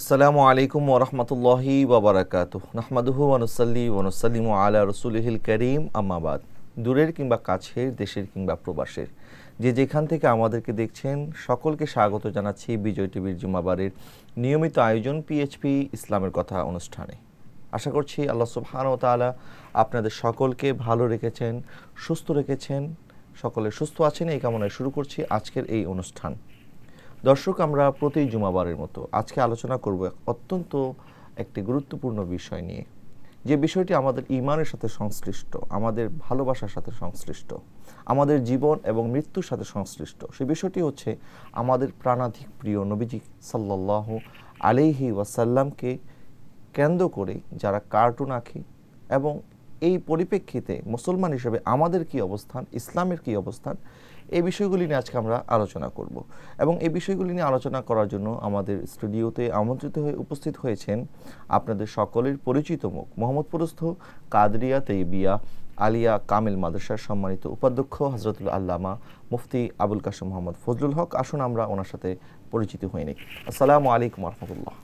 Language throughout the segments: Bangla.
আসসালামু আলাইকুম ওরহমতুল্লাহি বাবরাকাত নাহমাদুহু ওয়ানুসাল্লি ওয়ানুসাল্লিম আলা রসুলহিল করিম আমাবাদ দূরের কিংবা কাছের দেশের কিংবা প্রবাসের যে যেখান থেকে আমাদেরকে দেখছেন সকলকে স্বাগত জানাচ্ছি বিজয় টিভির জুমাবারের নিয়মিত আয়োজন পিএইচপি ইসলামের কথা অনুষ্ঠানে আশা করছি আল্লাহ সুবহানাহু তাআলা আপনাদের সকলকে ভালো রেখেছেন সুস্থ রেখেছেন সকলে সুস্থ আছেন এই কামনায় শুরু করছি আজকের এই অনুষ্ঠান দর্শক আমরা প্রতি জুমাবারের মতো আজকে আলোচনা করব অত্যন্ত একটি গুরুত্বপূর্ণ বিষয় নিয়ে যে বিষয়টি আমাদের ইমানের সাথে সংশ্লিষ্ট আমাদের ভালোবাসার সাথে সংশ্লিষ্ট আমাদের জীবন এবং মৃত্যুর সাথে সংশ্লিষ্ট সে বিষয়টি হচ্ছে আমাদের প্রাণাধিক প্রিয় নবীজি সাল্লাহ আলিহি ওয়াসাল্লামকে কেন্দ্র করে যারা কার্টুন আঁকে এবং এই পরিপ্রেক্ষিতে মুসলমান হিসেবে আমাদের কি অবস্থান ইসলামের কি অবস্থান এই বিষয়গুলি নিয়ে আজকে আমরা আলোচনা করব এবং এই বিষয়গুলি নিয়ে আলোচনা করার জন্য আমাদের স্টুডিওতে আমন্ত্রিত হয়ে উপস্থিত হয়েছেন আপনাদের সকলের পরিচিত মুখ মোহাম্মদপুরস্থ কাদরিয়া তেবিয়া আলিয়া কামিল মাদ্রাসার সম্মানিত উপাধ্যক্ষ হজরতুল আল্লামা মুফতি আবুল কাসেম মোহাম্মদ ফজলুল হক আসুন আমরা ওনার সাথে পরিচিত হয়ে নিই আসসালামু আলাইকুম রহমতুল্লাহ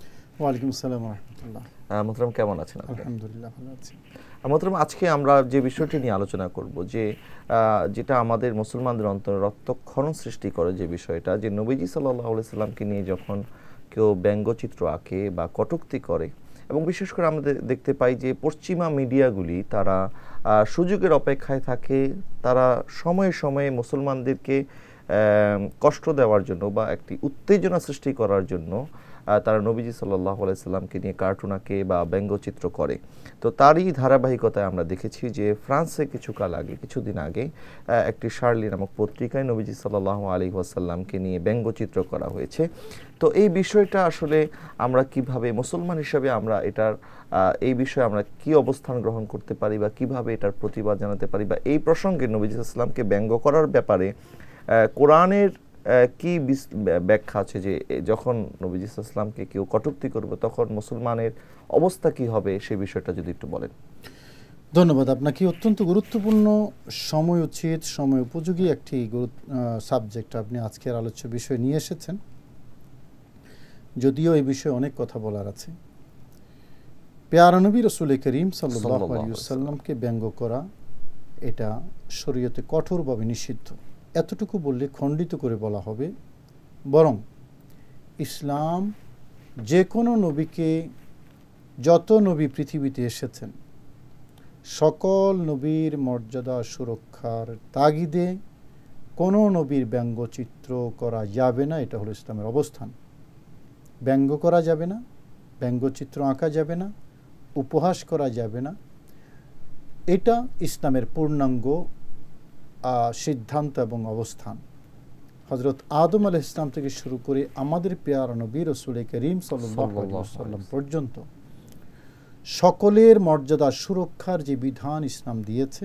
ওয়ালাইকুম আসসালাম রহমতুল্লাহ মোহতরম কেমন আছেন আলহামদুলিল্লাহ ভালো আছি মোহতরম আজকে আমরা যে বিষয়টি নিয়ে আলোচনা করব যে যেটা আমাদের মুসলমানদের অন্তরে রক্তক্ষরণ সৃষ্টি করে যে বিষয়টা যে নবীজি সাল্লাহ সাল্লামকে নিয়ে যখন কেউ ব্যঙ্গচিত্র আঁকে বা কটুক্তি করে এবং বিশেষ করে আমাদের দেখতে পাই যে পশ্চিমা মিডিয়াগুলি তারা সুযোগের অপেক্ষায় থাকে তারা সময়ে সময়ে মুসলমানদেরকে কষ্ট দেওয়ার জন্য বা একটি উত্তেজনা সৃষ্টি করার জন্য তারা নবীজি সাল্লাহ আলাইসাল্লামকে নিয়ে কার্টুন আঁকে বা ব্যঙ্গচিত্র করে তো তারই ধারাবাহিকতায় আমরা দেখেছি যে ফ্রান্সে কিছুকাল আগে কিছুদিন আগে একটি শার্লি নামক পত্রিকায় নবীজি সাল্লাহ আলী ওয়াসাল্লামকে নিয়ে ব্যঙ্গচিত্র করা হয়েছে তো এই বিষয়টা আসলে আমরা কিভাবে মুসলমান হিসাবে আমরা এটার এই বিষয়ে আমরা কি অবস্থান গ্রহণ করতে পারি বা কিভাবে এটার প্রতিবাদ জানাতে পারি বা এই প্রসঙ্গে নবীজি ইসলামকে ব্যঙ্গ করার ব্যাপারে কোরআনের কি ব্যাখ্যা আছে যে যখন নবীজি ইসলামকে কেউ কটুক্তি করবে তখন মুসলমানের অবস্থা কি হবে সে বিষয়টা যদি একটু বলেন ধন্যবাদ আপনাকে অত্যন্ত গুরুত্বপূর্ণ সময় উচিত সময় উপযোগী একটি সাবজেক্ট আপনি আজকের আলোচ্য বিষয় নিয়ে এসেছেন যদিও এই বিষয়ে অনেক কথা বলার আছে পেয়ারানবী রসুল করিম সাল্লাহ আলিয়াল্লামকে ব্যঙ্গ করা এটা শরীয়তে কঠোরভাবে নিষিদ্ধ এতটুকু বললে খণ্ডিত করে বলা হবে বরং ইসলাম যে কোনো নবীকে যত নবী পৃথিবীতে এসেছেন সকল নবীর মর্যাদা সুরক্ষার তাগিদে কোনো নবীর ব্যঙ্গচিত্র করা যাবে না এটা হলো ইসলামের অবস্থান ব্যঙ্গ করা যাবে না ব্যঙ্গচিত্র আঁকা যাবে না উপহাস করা যাবে না এটা ইসলামের পূর্ণাঙ্গ সিদ্ধান্ত এবং অবস্থান হজরত আদম আল ইসলাম থেকে শুরু করে আমাদের পেয়ার নবীর করিম সাল্লাম পর্যন্ত সকলের মর্যাদা সুরক্ষার যে বিধান ইসলাম দিয়েছে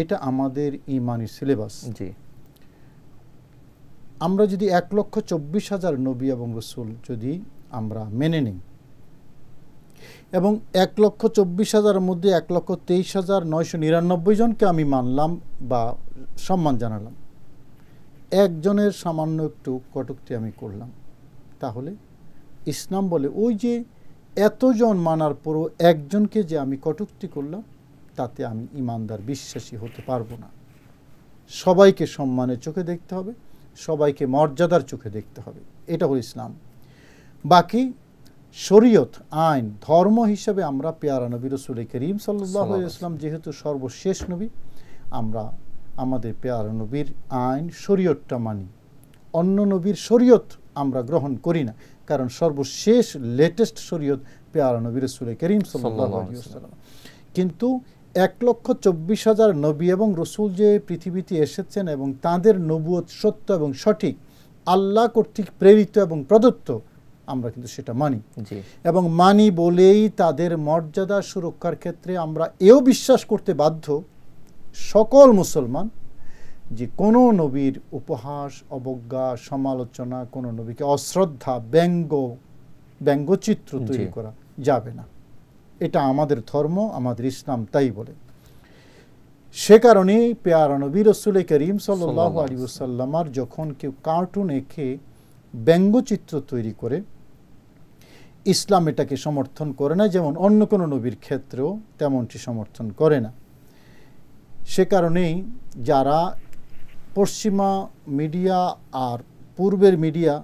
এটা আমাদের ইমানি সিলেবাস জি আমরা যদি এক লক্ষ চব্বিশ হাজার নবী এবং রসুল যদি আমরা মেনে নিই এবং এক লক্ষ চব্বিশ হাজারের মধ্যে এক লক্ষ তেইশ হাজার নয়শো নিরানব্বই জনকে আমি মানলাম বা সম্মান জানালাম একজনের সামান্য একটু কটুক্তি আমি করলাম তাহলে ইসলাম বলে ওই যে এতজন মানার পরও একজনকে যে আমি কটুক্তি করলাম তাতে আমি ইমানদার বিশ্বাসী হতে পারবো না সবাইকে সম্মানের চোখে দেখতে হবে সবাইকে মর্যাদার চোখে দেখতে হবে এটা হল ইসলাম বাকি শরীয়ত আইন ধর্ম হিসেবে আমরা পেয়ারা নবী রসুল করিম সাল্লাহ ইসলাম যেহেতু সর্বশেষ নবী আমরা আমাদের পেয়ারা নবীর আইন শরীয়তটা মানি অন্য নবীর শরীয়ত আমরা গ্রহণ করি না কারণ সর্বশেষ লেটেস্ট শরীয়ত পেয়ারা নবী রসুল করিম সাল্লাম কিন্তু এক লক্ষ চব্বিশ হাজার নবী এবং রসুল যে পৃথিবীতে এসেছেন এবং তাদের নবুয়ত সত্য এবং সঠিক আল্লাহ কর্তৃক প্রেরিত এবং প্রদত্ত আমরা কিন্তু সেটা মানি এবং মানি বলেই তাদের মর্যাদা সুরক্ষার ক্ষেত্রে আমরা এও বিশ্বাস করতে বাধ্য সকল মুসলমান যে কোনো নবীর উপহাস অবজ্ঞা সমালোচনা কোনো নবীকে অশ্রদ্ধা ব্যঙ্গ ব্যঙ্গচিত্র তৈরি করা যাবে না এটা আমাদের ধর্ম আমাদের ইসলাম তাই বলে সে কারণে পেয়ারা নবী রসুল করিম সাল্লাহ আলী সাল্লামার যখন কেউ কার্টুন এঁকে ব্যঙ্গচিত্র তৈরি করে ইসলাম এটাকে সমর্থন করে না যেমন অন্য কোনো নবীর ক্ষেত্রেও তেমনটি সমর্থন করে না সে কারণেই যারা পশ্চিমা মিডিয়া আর পূর্বের মিডিয়া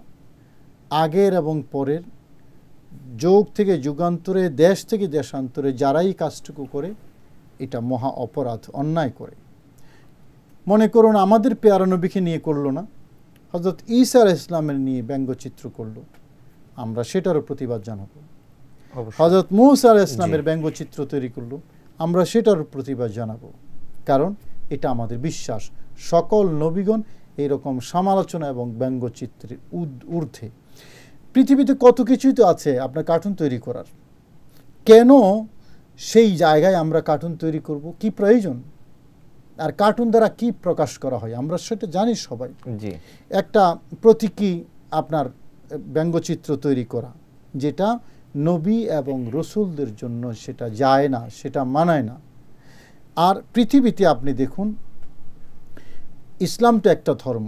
আগের এবং পরের যোগ থেকে যুগান্তরে দেশ থেকে দেশান্তরে যারাই কাজটুকু করে এটা মহা অপরাধ অন্যায় করে মনে করুন আমাদের পেয়ারা নবীকে নিয়ে করলো না হজরত ইসার ইসলামের নিয়ে ব্যঙ্গচিত্র করলো আমরা সেটারও প্রতিবাদ জানাবো হজরত মুসা আল ইসলামের ব্যঙ্গচিত্র তৈরি করলো আমরা সেটারও প্রতিবাদ জানাবো কারণ এটা আমাদের বিশ্বাস সকল নবীগণ এরকম সমালোচনা এবং ব্যঙ্গচিত্রের ঊর্ধ্বে পৃথিবীতে কত কিছুই তো আছে আপনার কার্টুন তৈরি করার কেন সেই জায়গায় আমরা কার্টুন তৈরি করব কি প্রয়োজন আর কার্টুন দ্বারা কি প্রকাশ করা হয় আমরা সেটা জানি সবাই একটা প্রতীকী আপনার ব্যঙ্গচিত্র তৈরি করা যেটা নবী এবং রসুলদের জন্য সেটা যায় না সেটা মানায় না আর পৃথিবীতে আপনি দেখুন ইসলামটা একটা ধর্ম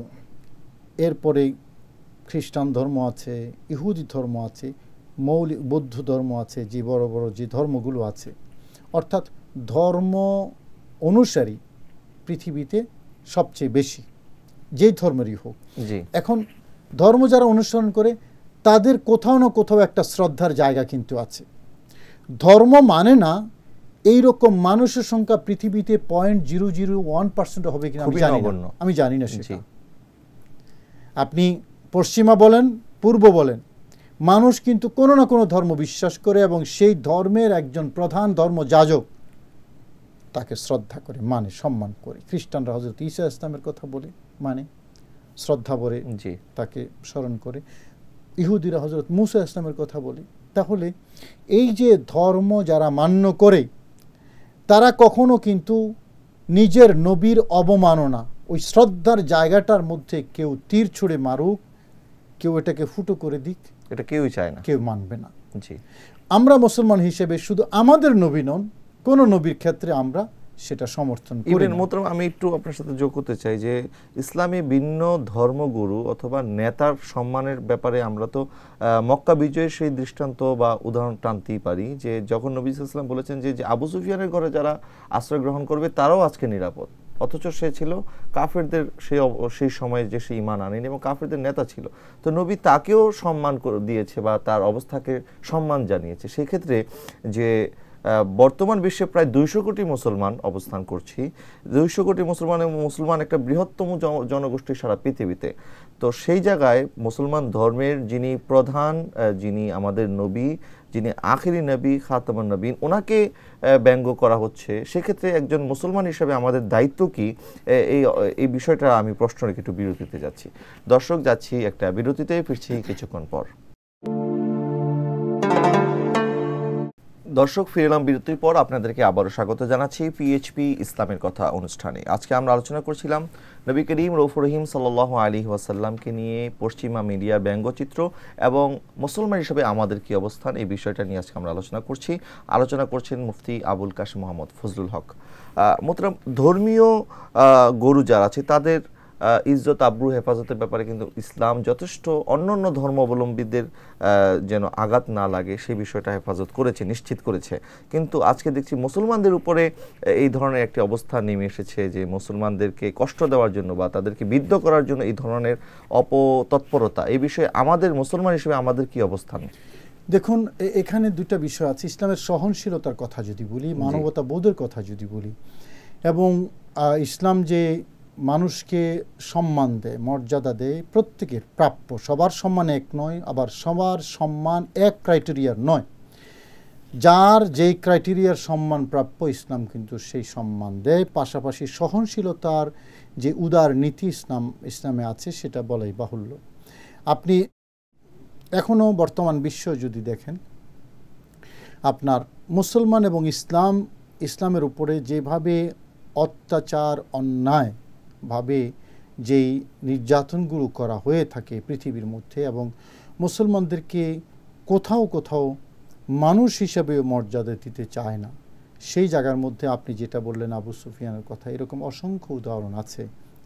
এরপরে খ্রিস্টান ধর্ম আছে ইহুদি ধর্ম আছে মৌলিক বৌদ্ধ ধর্ম আছে যে বড় বড় যে ধর্মগুলো আছে অর্থাৎ ধর্ম অনুসারী পৃথিবীতে সবচেয়ে বেশি যেই ধর্মেরই হোক এখন ধর্ম যারা অনুসরণ করে তাদের কোথাও না কোথাও একটা শ্রদ্ধার জায়গা কিন্তু আছে ধর্ম মানে না এই রকম মানুষের সংখ্যা পৃথিবীতে point zero zero one percent হবে কিনা আমি জানি না আমি জানি না সেটা আপনি পশ্চিমা বলেন পূর্ব বলেন মানুষ কিন্তু কোনো না কোনো ধর্ম বিশ্বাস করে এবং সেই ধর্মের একজন প্রধান ধর্ম যাজক তাকে শ্রদ্ধা করে মানে সম্মান করে খ্রিস্টানরা হজরত ঈসা ইসলামের কথা বলে মানে শ্রদ্ধা ভরে তাকে স্মরণ করে ইহুদিরা হজরত মুসা ইসলামের কথা বলি তাহলে এই যে ধর্ম যারা মান্য করে তারা কখনো কিন্তু নিজের নবীর অবমাননা ওই শ্রদ্ধার জায়গাটার মধ্যে কেউ তীর ছুঁড়ে মারুক কেউ এটাকে ফুটো করে দিক এটা কেউই চায় না কেউ মানবে না জি আমরা মুসলমান হিসেবে শুধু আমাদের নবী নন কোনো নবীর ক্ষেত্রে আমরা সেটা সমর্থন করেন মোহতরম আমি একটু আপনার সাথে যোগ করতে চাই যে ইসলামী ভিন্ন ধর্মগুরু অথবা নেতার সম্মানের ব্যাপারে আমরা তো মক্কা বিজয়ের সেই দৃষ্টান্ত বা উদাহরণ টানতেই পারি যে যখন নবী ইসলাম বলেছেন যে আবু সুফিয়ানের ঘরে যারা আশ্রয় গ্রহণ করবে তারাও আজকে নিরাপদ অথচ সে ছিল কাফেরদের সেই সেই সময়ে যে সে ইমান আনেন এবং কাফেরদের নেতা ছিল তো নবী তাকেও সম্মান দিয়েছে বা তার অবস্থাকে সম্মান জানিয়েছে সেক্ষেত্রে যে বর্তমান বিশ্বে প্রায় দুইশো কোটি মুসলমান অবস্থান করছি দুইশো কোটি এবং মুসলমান একটা বৃহত্তম জনগোষ্ঠী সারা পৃথিবীতে তো সেই জায়গায় মুসলমান ধর্মের যিনি প্রধান যিনি আমাদের নবী যিনি আখেরি নবী খাতমান নবীন ওনাকে ব্যঙ্গ করা হচ্ছে সেক্ষেত্রে একজন মুসলমান হিসেবে আমাদের দায়িত্ব কি এই এই বিষয়টা আমি প্রশ্ন রেখে একটু বিরতিতে যাচ্ছি দর্শক যাচ্ছি একটা বিরতিতে ফিরছি কিছুক্ষণ পর দর্শক ফিরলাম বিরতির পর আপনাদেরকে আবারও স্বাগত জানাচ্ছি পিএইচপি ইসলামের কথা অনুষ্ঠানে আজকে আমরা আলোচনা করছিলাম নবী করিম রৌফ রহিম সাল্লাহ আলী ওয়াসাল্লামকে নিয়ে পশ্চিমা মিডিয়া ব্যঙ্গচিত্র এবং মুসলমান হিসেবে আমাদের কি অবস্থান এই বিষয়টা নিয়ে আজকে আমরা আলোচনা করছি আলোচনা করছেন মুফতি আবুল কাশ মোহাম্মদ ফজলুল হক মোতরাম ধর্মীয় গরু যারা আছে তাদের ইজ্জত আব্রু হেফাজতের ব্যাপারে কিন্তু ইসলাম যথেষ্ট অন্য অন্য ধর্মাবলম্বীদের যেন আঘাত না লাগে সেই বিষয়টা হেফাজত করেছে নিশ্চিত করেছে কিন্তু আজকে দেখছি মুসলমানদের উপরে এই ধরনের একটি অবস্থা নেমে এসেছে যে মুসলমানদেরকে কষ্ট দেওয়ার জন্য বা তাদেরকে বিদ্ধ করার জন্য এই ধরনের অপতৎপরতা এই বিষয়ে আমাদের মুসলমান হিসেবে আমাদের কি অবস্থান দেখুন এখানে দুটা বিষয় আছে ইসলামের সহনশীলতার কথা যদি বলি মানবতা বোধের কথা যদি বলি এবং ইসলাম যে মানুষকে সম্মান দেয় মর্যাদা দেয় প্রত্যেকের প্রাপ্য সবার সম্মান এক নয় আবার সবার সম্মান এক ক্রাইটেরিয়ার নয় যার যেই ক্রাইটেরিয়ার সম্মান প্রাপ্য ইসলাম কিন্তু সেই সম্মান দেয় পাশাপাশি সহনশীলতার যে উদার নীতি ইসলাম ইসলামে আছে সেটা বলাই বাহুল্য আপনি এখনও বর্তমান বিশ্ব যদি দেখেন আপনার মুসলমান এবং ইসলাম ইসলামের উপরে যেভাবে অত্যাচার অন্যায় ভাবে যেই নির্যাতনগুলো করা হয়ে থাকে পৃথিবীর মধ্যে এবং মুসলমানদেরকে কোথাও কোথাও মানুষ হিসাবে মর্যাদা দিতে চায় না সেই জায়গার মধ্যে আপনি যেটা বললেন আবু সুফিয়ানের কথা এরকম অসংখ্য উদাহরণ আছে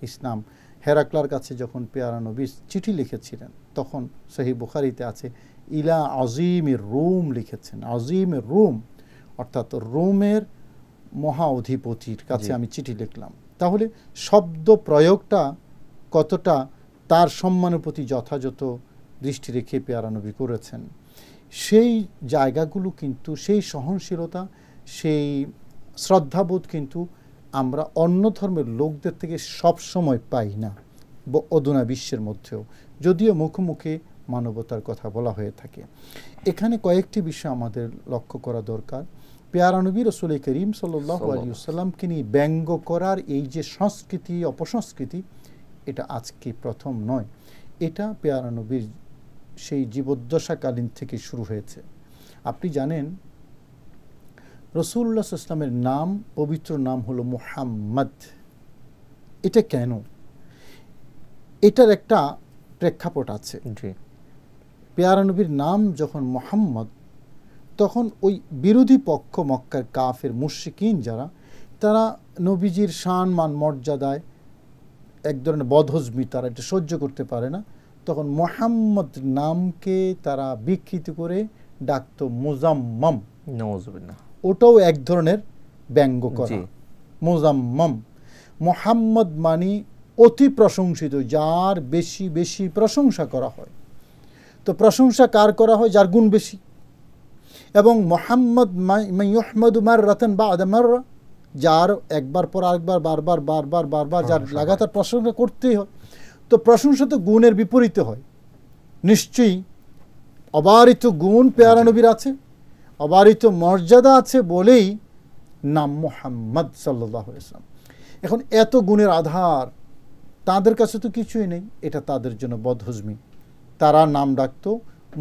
ইসলাম হেরাকলার কাছে যখন পেয়ারা নবী চিঠি লিখেছিলেন তখন সহি বুখারিতে আছে ইলা আজিমের রোম লিখেছেন আজিমের রোম অর্থাৎ রোমের মহা অধিপতির কাছে আমি চিঠি লিখলাম তাহলে শব্দ প্রয়োগটা কতটা তার সম্মানের প্রতি যথাযথ দৃষ্টি রেখে পেয়ারানবী করেছেন সেই জায়গাগুলো কিন্তু সেই সহনশীলতা সেই শ্রদ্ধাবোধ কিন্তু আমরা অন্য ধর্মের লোকদের থেকে সব সময় পাই না অদুনা বিশ্বের মধ্যেও যদিও মুখোমুখি মানবতার কথা বলা হয়ে থাকে এখানে কয়েকটি বিষয় আমাদের লক্ষ্য করা দরকার পেয়ারানবী রসুল করিম সাল্লাহ আলিয়াল্লামকে নিয়ে ব্যঙ্গ করার এই যে সংস্কৃতি অপসংস্কৃতি এটা আজকে প্রথম নয় এটা পেয়ারানবীর সেই জীবদ্দশাকালীন থেকে শুরু হয়েছে আপনি জানেন রসুল্লাহ ইসলামের নাম পবিত্র নাম হলো মুহাম্মদ এটা কেন এটার একটা প্রেক্ষাপট আছে পেয়ারানবীর নাম যখন মোহাম্মদ তখন ওই বিরোধী পক্ষ মক্কার কাফের মুশিকিন যারা তারা নবীজির শান মান মর্যাদায় এক ধরনের বধজমি তারা এটা সহ্য করতে পারে না তখন মোহাম্মদ নামকে তারা বিকৃত করে ডাক্ত মোজাম্মম ওটাও এক ধরনের ব্যঙ্গ করে মোজাম্মম মোহাম্মদ মানি অতি প্রশংসিত যার বেশি বেশি প্রশংসা করা হয় তো প্রশংসা কার করা হয় যার গুণ বেশি এবং মোহাম্মদ মাইয়হমদ উমার রতন বা আদমার যার একবার পর আরেকবার বারবার বারবার বারবার যার লাগাতার প্রশংসা করতেই হয় তো প্রশংসা তো গুণের বিপরীতে হয় নিশ্চয়ই অবারিত গুণ পেয়ারা আচ্ছা। নবীর আছে অবারিত মর্যাদা আছে বলেই নাম মোহাম্মদ সাল্লাহ ইসলাম এখন এত গুণের আধার তাদের কাছে তো কিছুই নেই এটা তাদের জন্য বদহজমি তারা নাম ডাকত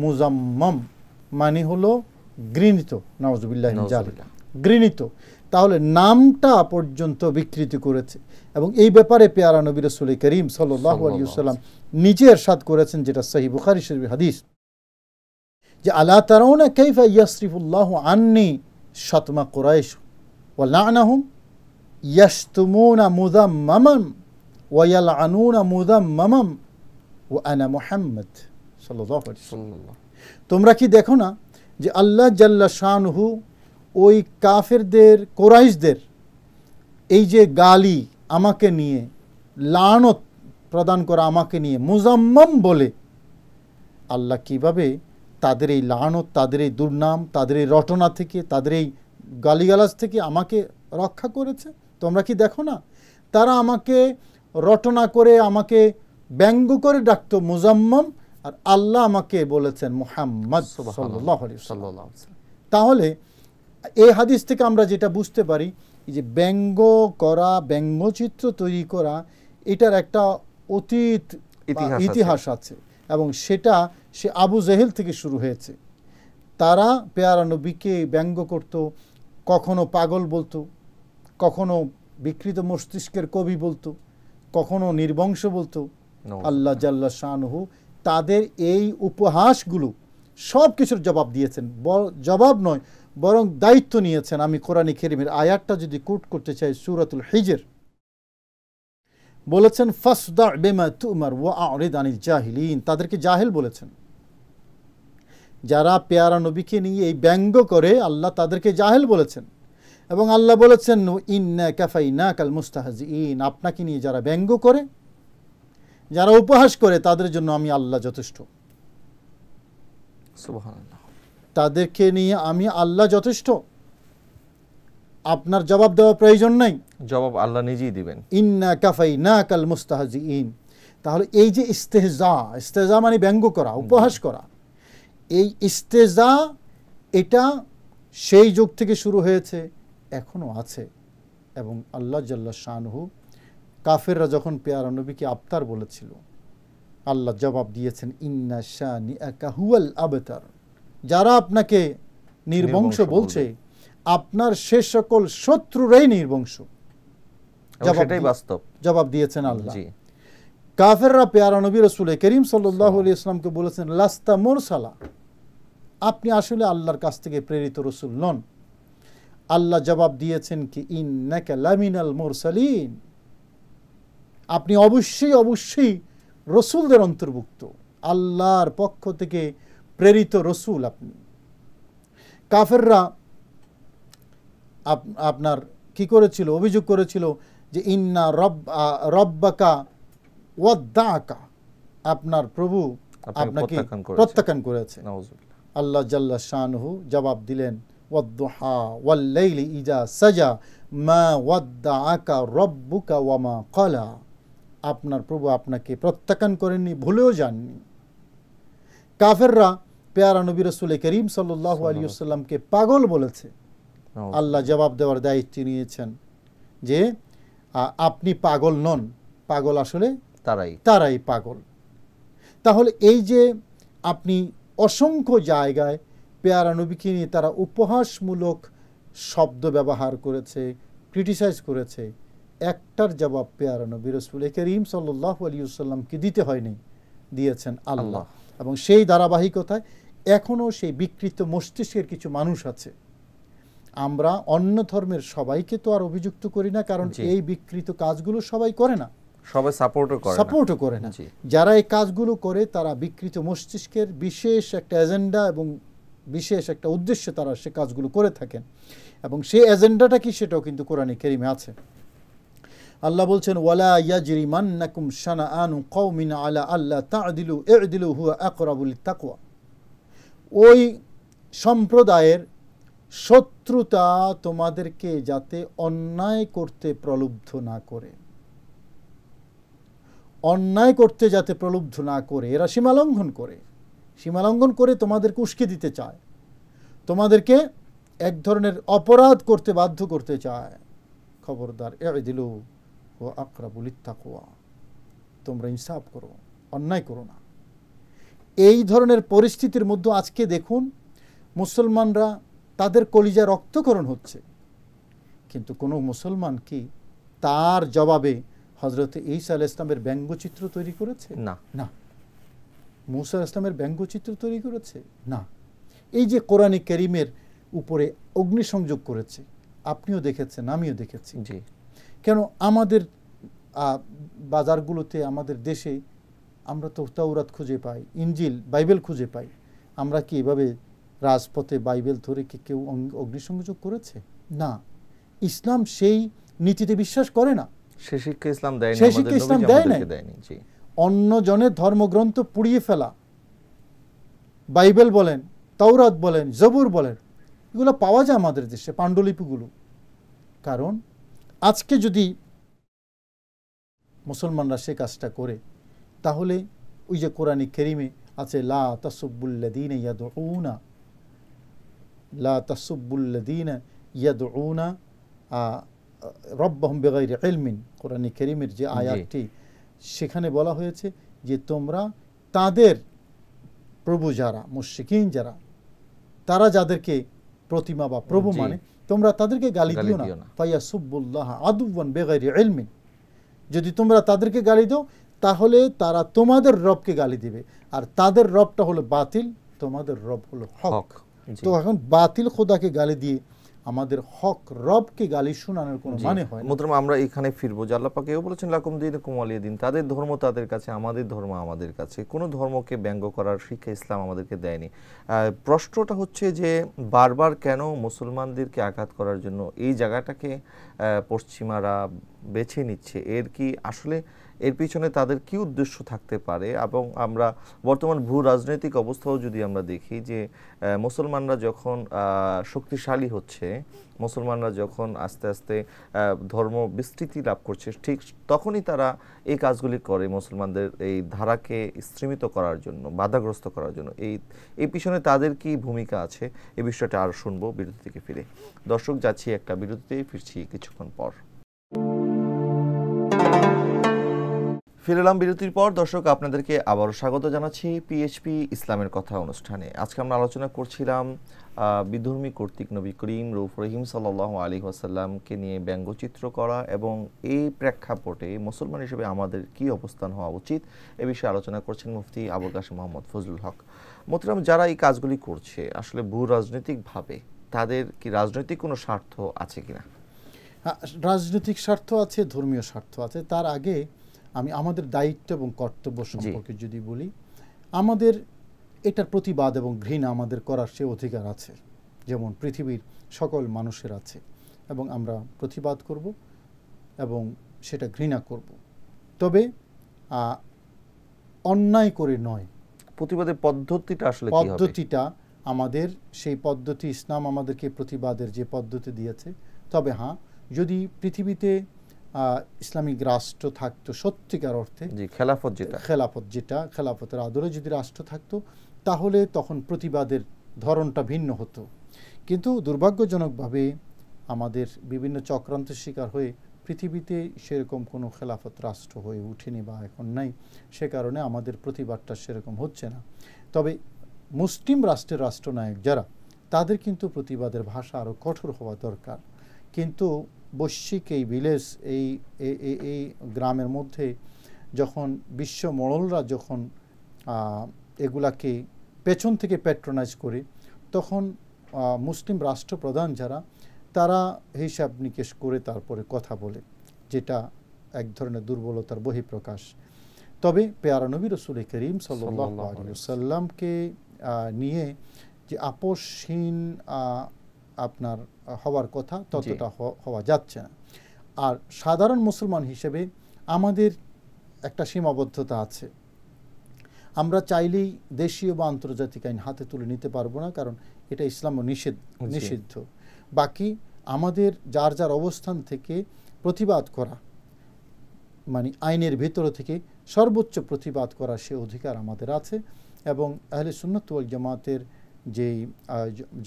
মুজাম্মম মানে হলো গৃহীত নওয়াজবিল্লাহ গৃহীত তাহলে নামটা পর্যন্ত বিকৃতি করেছে এবং এই ব্যাপারে পেয়ারা নবীর রসুল করিম সাল্লাম আলিয়াল্লাম নিজে এরশাদ করেছেন যেটা সহি বুখারি শরীফ হাদিস যে আল্লাহ তারাও তারাউনা কেফা ইয়াসরিফুল্লাহ আননি সতমা কোরাইশ ও লানাহুম ইয়াস্তুমুনা মুদাম মামাম ওয়াল আনুনা মুদাম মামাম ও আনা মোহাম্মদ সাল্লাহ তোমরা কি দেখো না যে আল্লাহ জাল্লা শাহু ওই কাফেরদের কোরাইশদের এই যে গালি আমাকে নিয়ে লানত প্রদান করা আমাকে নিয়ে মুজাম্মম বলে আল্লাহ কিভাবে তাদের এই লানত তাদের এই দুর্নাম তাদের এই রটনা থেকে তাদের এই গালিগালাজ থেকে আমাকে রক্ষা করেছে তোমরা কি দেখো না তারা আমাকে রটনা করে আমাকে ব্যঙ্গ করে ডাকত মুজাম্মম আর আল্লাহ আমাকে বলেছেন মোহাম্মদ তাহলে এই হাদিস থেকে আমরা যেটা বুঝতে পারি যে ব্যঙ্গ করা ব্যঙ্গচিত্র তৈরি করা এটার একটা অতীত ইতিহাস আছে এবং সেটা সে আবু জেহেল থেকে শুরু হয়েছে তারা পেয়ারা নবীকে ব্যঙ্গ করত কখনো পাগল বলতো কখনো বিকৃত মস্তিষ্কের কবি বলতো কখনো নির্বংশ বলতো আল্লাহ জাল্লা শাহনহু তাদের এই উপহাসগুলো সব কিছুর জবাব দিয়েছেন জবাব নয় বরং দায়িত্ব নিয়েছেন আমি কোরআনে খেরিমের আয়ারটা যদি কুট করতে চাই সুরাতুল হিজের বলেছেন ফাসদা বেমা তুমার ও আরিদ আনিল জাহিলিন তাদেরকে জাহেল বলেছেন যারা পেয়ারা নবীকে নিয়ে এই ব্যঙ্গ করে আল্লাহ তাদেরকে জাহেল বলেছেন এবং আল্লাহ বলেছেন ইন্না ক্যাফাই না কাল মুস্তাহাজ ইন আপনাকে নিয়ে যারা ব্যঙ্গ করে যারা উপহাস করে তাদের জন্য আমি আল্লাহ যথেষ্ট তাদেরকে নিয়ে আমি আল্লাহ যথেষ্ট আপনার জবাব দেওয়া প্রয়োজন নাই জবাব আল্লাহ নিজেই দিবেন ইন্না কাফাই না কাল মুস্তাহাজি ইন তাহলে এই যে ইস্তেজা ইস্তেজা মানে ব্যঙ্গ করা উপহাস করা এই ইস্তেজা এটা সেই যুগ থেকে শুরু হয়েছে এখনো আছে এবং আল্লাহ জাল্লা শাহু কাফেররা যখন পেয়ারা নবীকে আবতার বলেছিল আল্লাহ জবাব দিয়েছেন ইন্না শানি আবতার যারা আপনাকে নির্বংশ বলছে আপনার সে সকল শত্রুরাই নির্বংশ বাস্তব জবাব দিয়েছেন আল্লাহ কাফেররা পেয়ারা নবী রসুল করিম সাল্লাহ ইসলামকে বলেছেন লাস্তা মোরসালা আপনি আসলে আল্লাহর কাছ থেকে প্রেরিত রসুল নন আল্লাহ জবাব দিয়েছেন কি ইন্নাকা লামিনাল মোরসালিন আপনি অবশ্যই অবশ্যই রসুলদের অন্তর্ভুক্ত আল্লাহর পক্ষ থেকে প্রেরিত রসুল আপনি কাফেররা আপনার কি করেছিল অভিযোগ করেছিল যে ইন্না রব রব্বাকা ওয়াদ্দাকা আপনার প্রভু আপনাকে প্রত্যাখ্যান করেছে আল্লাহ জাল্লা শাহু জবাব দিলেন ওয়াদ্দোহা ওয়াল্লাইলি ইজা সাজা মা ওয়াদ্দা আকা রব্বুকা ওয়ামা কলা আপনার প্রভু আপনাকে প্রত্যাখ্যান করেননি ভুলেও যাননি কাফেররা পেয়ারা নবী রসুল করিম সাল্লাহ আলিয়াল্লামকে পাগল বলেছে আল্লাহ জবাব দেওয়ার দায়িত্ব নিয়েছেন যে আপনি পাগল নন পাগল আসলে তারাই তারাই পাগল তাহলে এই যে আপনি অসংখ্য জায়গায় পেয়ারা নবীকে নিয়ে তারা উপহাসমূলক শব্দ ব্যবহার করেছে ক্রিটিসাইজ করেছে একটার জবাব পেয়ারা নবী রসুল করিম সাল্লাহ আলিউসাল্লামকে দিতে হয়নি দিয়েছেন আল্লাহ এবং সেই ধারাবাহিকতায় এখনও সেই বিকৃত মস্তিষ্কের কিছু মানুষ আছে আমরা অন্য ধর্মের সবাইকে তো আর অভিযুক্ত করি না কারণ এই বিকৃত কাজগুলো সবাই করে না সবাই সাপোর্টও সাপোর্টও করে না যারা এই কাজগুলো করে তারা বিকৃত মস্তিষ্কের বিশেষ একটা এজেন্ডা এবং বিশেষ একটা উদ্দেশ্যে তারা সে কাজগুলো করে থাকেন এবং সেই এজেন্ডাটা কি সেটাও কিন্তু কোরআনে কেরিমে আছে আল্লাহ বলছেন ওয়ালা ইয়াজরি মান্নাকুম আনু আলা আল্লাহ তাদিলু এদিলু হুয়া আকরাবুল তাকুয়া ওই সম্প্রদায়ের শত্রুতা তোমাদেরকে যাতে অন্যায় করতে প্রলুব্ধ না করে অন্যায় করতে যাতে প্রলুব্ধ না করে এরা সীমালঙ্ঘন করে সীমালঙ্ঘন করে তোমাদেরকে উস্কে দিতে চায় তোমাদেরকে এক ধরনের অপরাধ করতে বাধ্য করতে চায় খবরদার এ দিলু ও আকরাবুল ইত্তাকুয়া তোমরা ইনসাফ করো অন্যায় করো না এই ধরনের পরিস্থিতির মধ্যে আজকে দেখুন মুসলমানরা তাদের কলিজা রক্তকরণ হচ্ছে কিন্তু কোনো মুসলমান কি তার জবাবে হজরত ইসা আল ইসলামের ব্যঙ্গচিত্র তৈরি করেছে না না মুসা ইসলামের ব্যঙ্গচিত্র তৈরি করেছে না এই যে কোরআনী করিমের উপরে অগ্নিসংযোগ করেছে আপনিও দেখেছেন আমিও দেখেছি জি কেন আমাদের বাজারগুলোতে আমাদের দেশে আমরা তো তাওরাত খুঁজে পাই ইঞ্জিল বাইবেল খুঁজে পাই আমরা কি এভাবে রাজপথে বাইবেল ধরে কি কেউ অগ্নিসংযোগ করেছে না ইসলাম সেই নীতিতে বিশ্বাস করে না সে শিক্ষা ইসলাম দেয় সে শিক্ষা ইসলাম দেয় না অন্য জনের ধর্মগ্রন্থ পুড়িয়ে ফেলা বাইবেল বলেন তাওরাত বলেন জবুর বলেন এগুলো পাওয়া যায় আমাদের দেশে পাণ্ডুলিপিগুলো কারণ আজকে যদি মুসলমানরা সে কাজটা করে তাহলে ওই যে কোরআনে কেরিমে আছে লা তাসুবুল্লাদিন লা তাসুবুল্লাদিন রব্বাহম এলমিন কোরআনে কেরিমের যে আয়াতটি সেখানে বলা হয়েছে যে তোমরা তাদের প্রভু যারা মুশিকিন যারা তারা যাদেরকে প্রতিমা বা প্রভু মানে তোমরা তাদেরকে গালি দিও না ফাইয়া সুবুল্লাহ আদুবান বেগাইরি এলমিন যদি তোমরা তাদেরকে গালি দাও তাহলে তারা তোমাদের রবকে গালি দিবে আর তাদের রবটা হলো বাতিল তোমাদের রব হলো হক তো এখন বাতিল খোদাকে গালি দিয়ে আমাদের হক রবকে গালি শোনানোর কোনো মানে হয় মোদ্রমা আমরা এখানে ফিরবো এও বলেছেন লাকুম দিন কুমালিয়ে দিন তাদের ধর্ম তাদের কাছে আমাদের ধর্ম আমাদের কাছে কোনো ধর্মকে ব্যঙ্গ করার শিক্ষা ইসলাম আমাদেরকে দেয়নি প্রশ্নটা হচ্ছে যে বারবার কেন মুসলমানদেরকে আঘাত করার জন্য এই জায়গাটাকে পশ্চিমারা বেছে নিচ্ছে এর কি আসলে এর পিছনে তাদের কি উদ্দেশ্য থাকতে পারে এবং আমরা বর্তমান ভূ রাজনৈতিক অবস্থাও যদি আমরা দেখি যে মুসলমানরা যখন শক্তিশালী হচ্ছে মুসলমানরা যখন আস্তে আস্তে ধর্ম বিস্তৃতি লাভ করছে ঠিক তখনই তারা এই কাজগুলি করে মুসলমানদের এই ধারাকে স্থিমিত করার জন্য বাধাগ্রস্ত করার জন্য এই এই পিছনে তাদের কি ভূমিকা আছে এ বিষয়টা আরও শুনবো বিরতি থেকে ফিরে দর্শক যাচ্ছি একটা বিরতিতে ফিরছি কিছুক্ষণ পর ফিরলাম বিরতির পর দর্শক আপনাদেরকে আবারও স্বাগত জানাচ্ছি পিএইচপি ইসলামের কথা অনুষ্ঠানে আজকে আমরা আলোচনা করছিলাম বিধর্মী কর্তৃক নবী করিম রৌফ রহিম সাল্লাহ আলী ওয়াসাল্লামকে নিয়ে ব্যঙ্গচিত্র করা এবং এই প্রেক্ষাপটে মুসলমান হিসেবে আমাদের কি অবস্থান হওয়া উচিত এ বিষয়ে আলোচনা করছেন মুফতি আবুল মোহাম্মদ ফজলুল হক মতিরাম যারা এই কাজগুলি করছে আসলে ভূ রাজনৈতিকভাবে তাদের কি রাজনৈতিক কোনো স্বার্থ আছে কিনা হ্যাঁ, রাজনৈতিক স্বার্থ আছে ধর্মীয় স্বার্থ আছে তার আগে আমি আমাদের দায়িত্ব এবং কর্তব্য সম্পর্কে যদি বলি আমাদের এটার প্রতিবাদ এবং ঘৃণা আমাদের করার সে অধিকার আছে যেমন পৃথিবীর সকল মানুষের আছে এবং আমরা প্রতিবাদ করব এবং সেটা ঘৃণা করব তবে অন্যায় করে নয় প্রতিবাদের পদ্ধতিটা আসলে পদ্ধতিটা আমাদের সেই পদ্ধতি ইসলাম আমাদেরকে প্রতিবাদের যে পদ্ধতি দিয়েছে তবে হ্যাঁ যদি পৃথিবীতে ইসলামিক রাষ্ট্র থাকতো সত্যিকার অর্থে খেলাফত যেটা খেলাফত যেটা খেলাফতের আদরে যদি রাষ্ট্র থাকতো তাহলে তখন প্রতিবাদের ধরনটা ভিন্ন হতো কিন্তু দুর্ভাগ্যজনকভাবে আমাদের বিভিন্ন চক্রান্তের শিকার হয়ে পৃথিবীতে সেরকম কোনো খেলাফত রাষ্ট্র হয়ে উঠেনি বা এখন নাই সে কারণে আমাদের প্রতিবাদটা সেরকম হচ্ছে না তবে মুসলিম রাষ্ট্রের রাষ্ট্রনায়ক যারা তাদের কিন্তু প্রতিবাদের ভাষা আরও কঠোর হওয়া দরকার কিন্তু বৈশ্বিক এই ভিলেজ এই এই গ্রামের মধ্যে যখন বিশ্ব মোড়লরা যখন এগুলাকে পেছন থেকে প্যাট্রোনাইজ করে তখন মুসলিম রাষ্ট্রপ্রধান যারা তারা হিসাব নিকেশ করে তারপরে কথা বলে যেটা এক ধরনের দুর্বলতার বহিঃপ্রকাশ তবে পেয়ারা নবী রসুল করিম সাল্লামকে নিয়ে যে আপোষহীন আপনার হওয়ার কথা ততটা হওয়া যাচ্ছে না আর সাধারণ মুসলমান হিসেবে আমাদের একটা সীমাবদ্ধতা আছে আমরা চাইলেই দেশীয় বা আন্তর্জাতিক আইন হাতে তুলে নিতে পারবো না কারণ এটা ইসলামও নিষেধ নিষিদ্ধ বাকি আমাদের যার যার অবস্থান থেকে প্রতিবাদ করা মানে আইনের ভেতর থেকে সর্বোচ্চ প্রতিবাদ করা সে অধিকার আমাদের আছে এবং আহলে সুন্নতওয়াল জামাতের যেই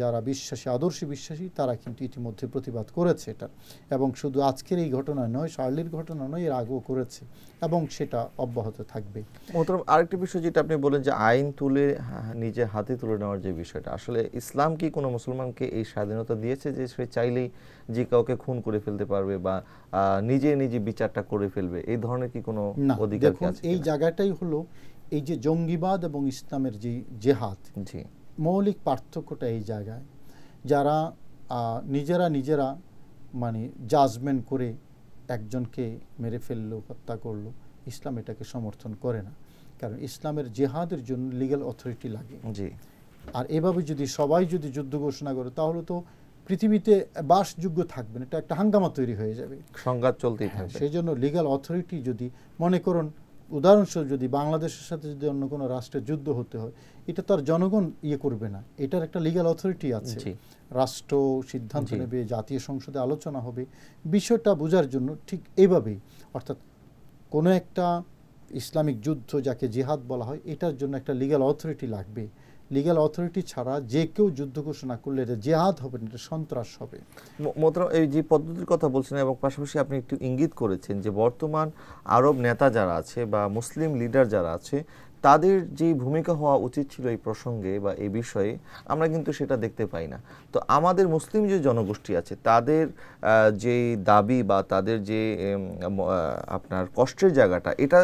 যারা বিশ্বাসী আদর্শী বিশ্বাসী তারা কিন্তু ইতিমধ্যে প্রতিবাদ করেছে এটা এবং শুধু আজকের এই ঘটনা নয় শার্লির ঘটনা নয় এর আগেও করেছে এবং সেটা অব্যাহত থাকবে আরেকটি বিষয় যেটা আপনি বলেন যে আইন তুলে হ্যাঁ, নিজে হাতে তুলে নেওয়ার যে বিষয়টা আসলে ইসলাম কি কোনো মুসলমানকে এই স্বাধীনতা দিয়েছে যে সে চাইলেই যে কাউকে খুন করে ফেলতে পারবে বা নিজে নিজে বিচারটা করে ফেলবে এই ধরনের কি কোনো অধিকার এই জায়গাটাই হলো এই যে জঙ্গিবাদ এবং ইসলামের যে জেহাদ মৌলিক পার্থক্যটা এই জায়গায় যারা নিজেরা নিজেরা মানে জাজমেন্ট করে একজনকে মেরে ফেললো হত্যা করলো ইসলাম এটাকে সমর্থন করে না কারণ ইসলামের জেহাদের জন্য লিগ্যাল অথরিটি লাগে জি আর এভাবে যদি সবাই যদি যুদ্ধ ঘোষণা করে তাহলে তো পৃথিবীতে বাসযোগ্য থাকবে না এটা একটা হাঙ্গামা তৈরি হয়ে যাবে সংঘাত চলতেই হ্যাঁ, থাকবে সেই জন্য লিগাল অথরিটি যদি মনে করুন উদাহরণস্বরূপ যদি বাংলাদেশের সাথে যদি অন্য কোনো রাষ্ট্রের যুদ্ধ হতে হয় এটা তার জনগণ ইয়ে করবে না এটার একটা লিগাল অথরিটি আছে রাষ্ট্র সিদ্ধান্ত নেবে জাতীয় সংসদে আলোচনা হবে বিষয়টা বোঝার জন্য ঠিক এভাবেই অর্থাৎ কোনো একটা ইসলামিক যুদ্ধ যাকে জেহাদ বলা হয় এটার জন্য একটা লিগাল অথরিটি লাগবে লিগাল অথরিটি ছাড়া যে কেউ যুদ্ধ ঘোষণা করলে এটা জেহাদ হবে না এটা সন্ত্রাস হবে মোতরাম এই যে পদ্ধতির কথা বলছেন এবং পাশাপাশি আপনি একটু ইঙ্গিত করেছেন যে বর্তমান আরব নেতা যারা আছে বা মুসলিম লিডার যারা আছে তাদের যে ভূমিকা হওয়া উচিত ছিল এই প্রসঙ্গে বা এই বিষয়ে আমরা কিন্তু সেটা দেখতে পাই না তো আমাদের মুসলিম যে জনগোষ্ঠী আছে তাদের যে দাবি বা তাদের যে আপনার কষ্টের জায়গাটা এটা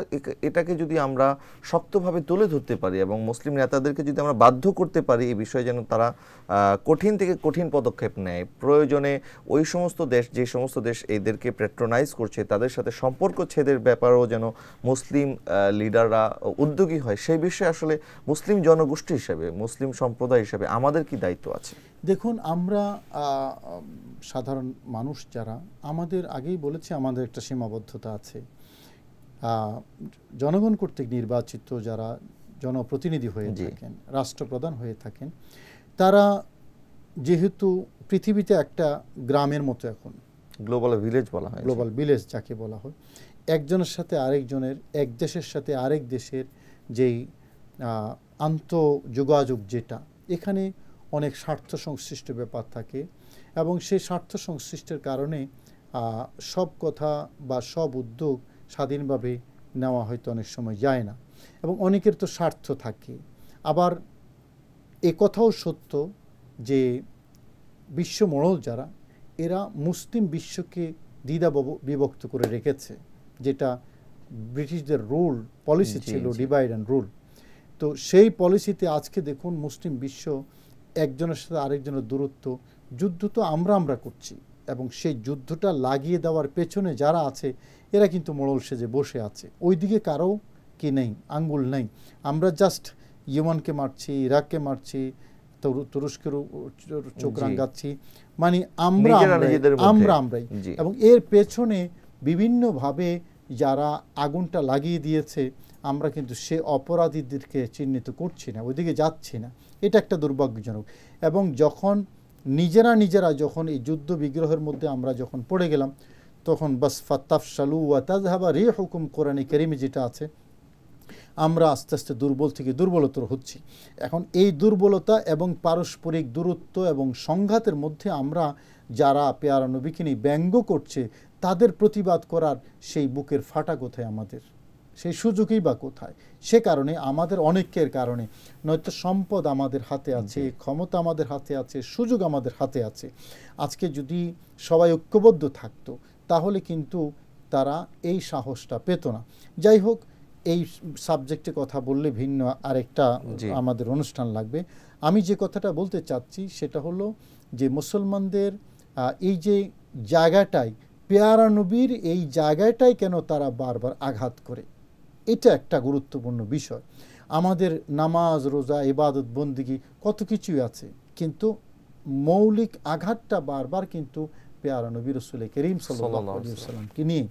এটাকে যদি আমরা শক্তভাবে তুলে ধরতে পারি এবং মুসলিম নেতাদেরকে যদি আমরা বাধ্য করতে পারি এই বিষয়ে যেন তারা কঠিন থেকে কঠিন পদক্ষেপ নেয় প্রয়োজনে ওই সমস্ত দেশ যে সমস্ত দেশ এদেরকে প্যাট্রোনাইজ করছে তাদের সাথে সম্পর্ক ছেদের ব্যাপারেও যেন মুসলিম লিডাররা উদ্যোগী হয় সেই বিষয়ে আসলে মুসলিম জনগোষ্ঠী হিসেবে মুসলিম সম্প্রদায় হিসেবে আমাদের কি দায়িত্ব আছে দেখুন আমরা সাধারণ মানুষ যারা আমাদের আগেই বলেছি আমাদের একটা সীমাবদ্ধতা আছে জনগণ কর্তৃক নির্বাচিত যারা জনপ্রতিনিধি হয়ে থাকেন রাষ্ট্রপ্রধান হয়ে থাকেন তারা যেহেতু পৃথিবীতে একটা গ্রামের মতো এখন গ্লোবাল ভিলেজ বলা হয় গ্লোবাল ভিলেজ যাকে বলা হয় একজনের সাথে আরেকজনের এক দেশের সাথে আরেক দেশের যেই আন্তঃযোগাযোগ যেটা এখানে অনেক স্বার্থ সংশ্লিষ্ট ব্যাপার থাকে এবং সেই স্বার্থ সংশ্লিষ্টের কারণে সব কথা বা সব উদ্যোগ স্বাধীনভাবে নেওয়া হয়তো অনেক সময় যায় না এবং অনেকের তো স্বার্থ থাকে আবার এ কথাও সত্য যে বিশ্ব মোড়ল যারা এরা মুসলিম বিশ্বকে দ্বিধা বিভক্ত করে রেখেছে যেটা ব্রিটিশদের রুল পলিসি ছিল ডিভাইড অ্যান্ড রুল তো সেই পলিসিতে আজকে দেখুন মুসলিম বিশ্ব একজনের সাথে আরেকজনের দূরত্ব যুদ্ধ তো আমরা আমরা করছি এবং সেই যুদ্ধটা লাগিয়ে দেওয়ার পেছনে যারা আছে এরা কিন্তু মোড়ল সেজে বসে আছে ওই দিকে কারো কি নেই আঙ্গুল নেই আমরা জাস্ট ইউমানকে মারছি ইরাককে মারছি তুরস্কের চোখ রাঙাচ্ছি মানে আমরা আমরা আমরাই এবং এর পেছনে বিভিন্নভাবে যারা আগুনটা লাগিয়ে দিয়েছে আমরা কিন্তু সে অপরাধীদেরকে চিহ্নিত করছি না ওইদিকে যাচ্ছি না এটা একটা দুর্ভাগ্যজনক এবং যখন নিজেরা নিজেরা যখন এই যুদ্ধ বিগ্রহের মধ্যে আমরা যখন পড়ে গেলাম তখন বাস ফাত্তাফ সালু ওয়া তাজহাবা রে হুকুম কোরআনে কেরিমি যেটা আছে আমরা আস্তে আস্তে দুর্বল থেকে দুর্বলতর হচ্ছি এখন এই দুর্বলতা এবং পারস্পরিক দূরত্ব এবং সংঘাতের মধ্যে আমরা যারা পেয়ারানবিকিনী ব্যঙ্গ করছে তাদের প্রতিবাদ করার সেই বুকের ফাটা কোথায় আমাদের সেই সুযোগই বা কোথায় সে কারণে আমাদের অনেকের কারণে নয়তো সম্পদ আমাদের হাতে আছে ক্ষমতা আমাদের হাতে আছে সুযোগ আমাদের হাতে আছে আজকে যদি সবাই ঐক্যবদ্ধ থাকতো তাহলে কিন্তু তারা এই সাহসটা পেত না যাই হোক এই সাবজেক্টে কথা বললে ভিন্ন আরেকটা আমাদের অনুষ্ঠান লাগবে আমি যে কথাটা বলতে চাচ্ছি সেটা হলো যে মুসলমানদের এই যে জায়গাটায় পেয়ারা নবীর এই জায়গাটাই কেন তারা বারবার আঘাত করে এটা একটা গুরুত্বপূর্ণ বিষয় আমাদের নামাজ রোজা ইবাদত বন্দিগি কত কিছুই আছে কিন্তু মৌলিক আঘাতটা বারবার কিন্তু পেয়ারা নবীর রসুল করিম সাল্লামকে নিয়ে